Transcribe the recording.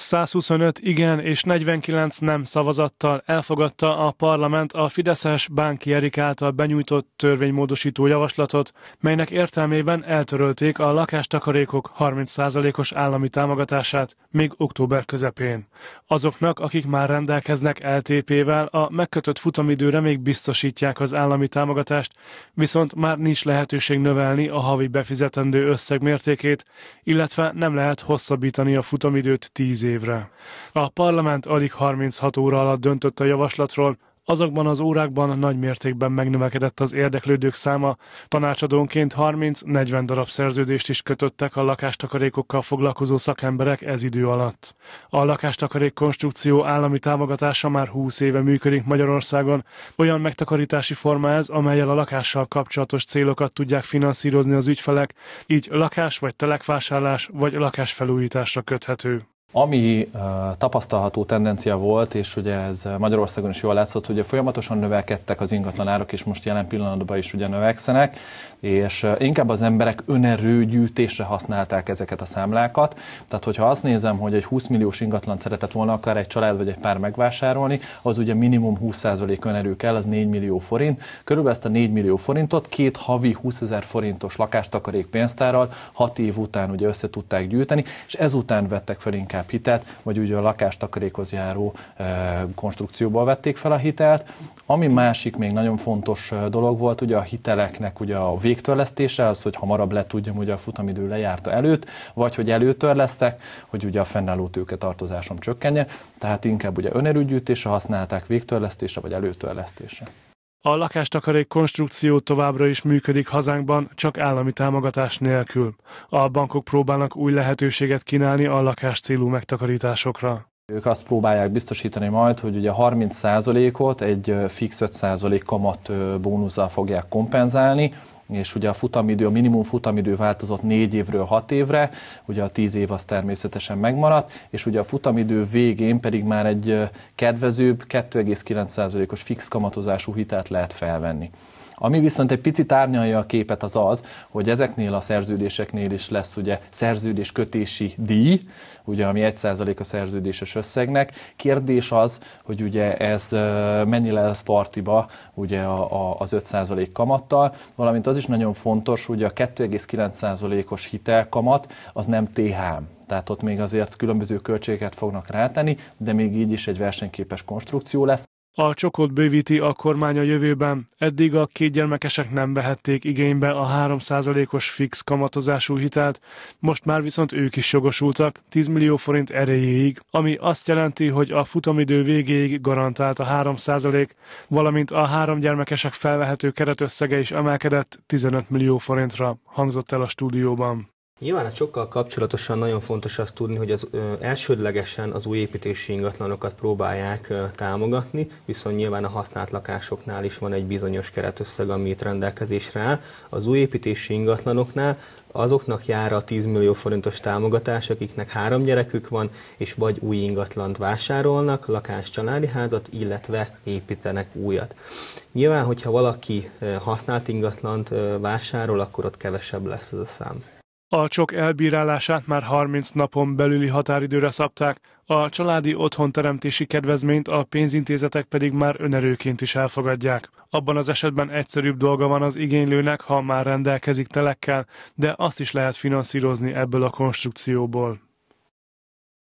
125 igen és 49 nem szavazattal elfogadta a parlament a Fideszes Bánki Erik által benyújtott törvénymódosító javaslatot, melynek értelmében eltörölték a lakástakarékok 30%-os állami támogatását még október közepén. Azoknak, akik már rendelkeznek LTP-vel, a megkötött futamidőre még biztosítják az állami támogatást, viszont már nincs lehetőség növelni a havi befizetendő összeg mértékét, illetve nem lehet hosszabbítani a futamidőt 10 évre. A parlament alig 36 óra alatt döntött a javaslatról, Azokban az órákban nagy mértékben megnövekedett az érdeklődők száma, tanácsadónként 30-40 darab szerződést is kötöttek a lakástakarékokkal foglalkozó szakemberek ez idő alatt. A lakástakarék konstrukció állami támogatása már 20 éve működik Magyarországon, olyan megtakarítási forma ez, amelyel a lakással kapcsolatos célokat tudják finanszírozni az ügyfelek, így lakás vagy telekvásárlás vagy lakásfelújításra köthető. Ami tapasztalható tendencia volt, és ugye ez Magyarországon is jól látszott, hogy folyamatosan növekedtek az ingatlan árak, és most jelen pillanatban is ugye növekszenek, és inkább az emberek önerőgyűjtésre használták ezeket a számlákat. Tehát, hogyha azt nézem, hogy egy 20 milliós ingatlan szeretett volna akár egy család vagy egy pár megvásárolni, az ugye minimum 20% önerő kell, az 4 millió forint. Körülbelül ezt a 4 millió forintot két havi 20 ezer forintos lakástakarék pénztárral 6 év után ugye össze tudták gyűjteni, és ezután vettek fel inkább inkább hitelt, vagy úgy a lakástakarékhoz járó e, konstrukcióból vették fel a hitelt. Ami másik még nagyon fontos e, dolog volt, ugye a hiteleknek ugye a végtörlesztése, az, hogy hamarabb le tudjam ugye a futamidő lejárta előtt, vagy hogy előtörlesztek, hogy ugye a fennálló tőke tartozásom csökkenje, tehát inkább ugye önerőgyűjtésre használták, végtörlesztésre vagy előtörlesztésre. A lakástakarék konstrukció továbbra is működik hazánkban, csak állami támogatás nélkül. A bankok próbálnak új lehetőséget kínálni a lakás célú megtakarításokra. Ők azt próbálják biztosítani majd, hogy ugye 30%-ot egy fix 5% kamat bónuzzal fogják kompenzálni, és ugye a futamidő, a minimum futamidő változott 4 évről 6 évre, ugye a 10 év az természetesen megmaradt, és ugye a futamidő végén pedig már egy kedvezőbb 2,9%-os fix kamatozású hitelt lehet felvenni. Ami viszont egy picit árnyalja a képet az az, hogy ezeknél a szerződéseknél is lesz ugye szerződés-kötési díj, ugye ami 1% a szerződéses összegnek. Kérdés az, hogy ugye ez mennyi lesz partiba ugye a, a, az 5% kamattal, valamint az is nagyon fontos, hogy a 2,9%-os hitelkamat az nem THM, tehát ott még azért különböző költségeket fognak rátenni, de még így is egy versenyképes konstrukció lesz. A csokot bővíti a kormány a jövőben, eddig a két gyermekesek nem vehették igénybe a 3%-os fix kamatozású hitelt, most már viszont ők is jogosultak 10 millió forint erejéig, ami azt jelenti, hogy a futamidő végéig garantált a 3%, valamint a három gyermekesek felvehető keretösszege is emelkedett 15 millió forintra, hangzott el a stúdióban. Nyilván a csokkal kapcsolatosan nagyon fontos azt tudni, hogy az ö, elsődlegesen az új építési ingatlanokat próbálják ö, támogatni, viszont nyilván a használt lakásoknál is van egy bizonyos keretösszeg, ami itt rendelkezésre áll. Az új építési ingatlanoknál azoknak jár a 10 millió forintos támogatás, akiknek három gyerekük van, és vagy új ingatlant vásárolnak, lakás családi házat, illetve építenek újat. Nyilván, hogyha valaki használt ingatlant vásárol, akkor ott kevesebb lesz ez a szám. A csok elbírálását már 30 napon belüli határidőre szabták, a családi otthonteremtési kedvezményt a pénzintézetek pedig már önerőként is elfogadják. Abban az esetben egyszerűbb dolga van az igénylőnek, ha már rendelkezik telekkel, de azt is lehet finanszírozni ebből a konstrukcióból.